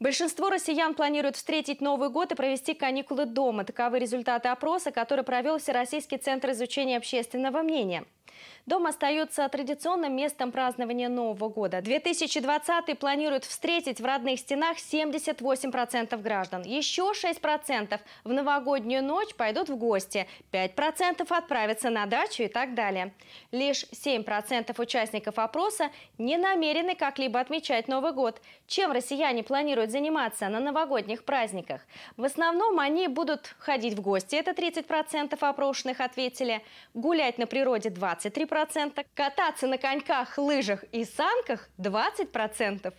Большинство россиян планируют встретить Новый год и провести каникулы дома. Таковы результаты опроса, который провел Всероссийский центр изучения общественного мнения. Дом остается традиционным местом празднования Нового года. 2020 планируют встретить в родных стенах 78% граждан. Еще 6% в новогоднюю ночь пойдут в гости, 5% отправятся на дачу и так далее. Лишь 7% участников опроса не намерены как-либо отмечать Новый год. Чем россияне планируют заниматься на новогодних праздниках? В основном они будут ходить в гости, это 30% опрошенных ответили, гулять на природе 23%, 1%, кататься на коньках, лыжах и санках 20%.